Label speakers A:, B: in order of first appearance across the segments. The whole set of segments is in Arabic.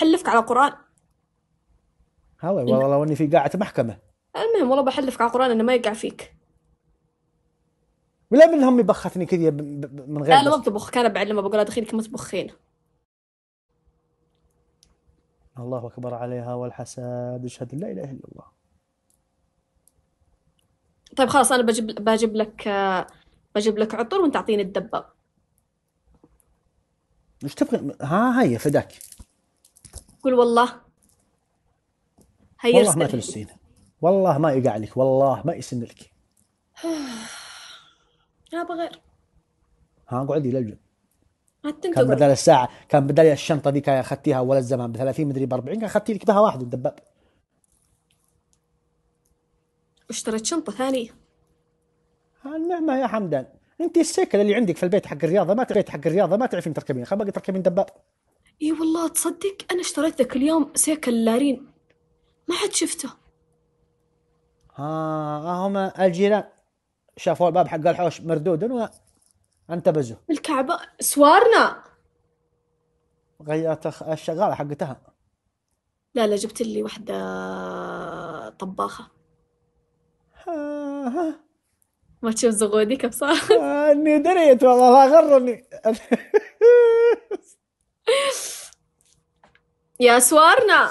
A: حلفك على قران هاوي والله لو اني في قاعة محكمة المهم والله بحلفك على القرآن انه ما يقع فيك ولا من امي بختني كذا من غير لا ما بطبخ كان لما بقول لها دخيلك ما تبخين الله اكبر عليها والحساد اشهد لا اله الا الله طيب خلاص انا بجيب بجيب لك بجيب لك عطر وانت اعطيني الدبه ايش تبغى ها هيا فداك تقول والله هيرسل والله ما تلسين والله ما يقع لك والله ما يسن لك ابغى غير ها اقعدي للجم كان بدل الساعة كان بدل الشنطة ذيك اخذتيها ولا الزمان ب 30 مدري ب 40 كان اخذتي لك بها واحد الدباب اشتريت شنطة ثانية النعمة يا حمدان انت السيكل اللي عندك في البيت حق الرياضة ما تعرفين حق الرياضة ما تعرفين تركبين تركبين دباب اي والله تصدق انا اشتريت ذاك اليوم سيكل لارين ما حد شفته ها هم الجيران شافوا الباب حق الحوش مردود وانتبزوا الكعبة سوارنا غيرت الشغالة حقتها لا لا جبت لي واحدة طباخة ها ها ما تشوف زغودي كيف صار اني دريت والله ما غرني يا سوارنا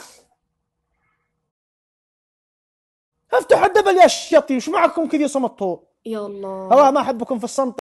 A: افتحوا الدبل يا شيطي وش معكم كذي صمتوا يا الله الله ما احبكم في الصمت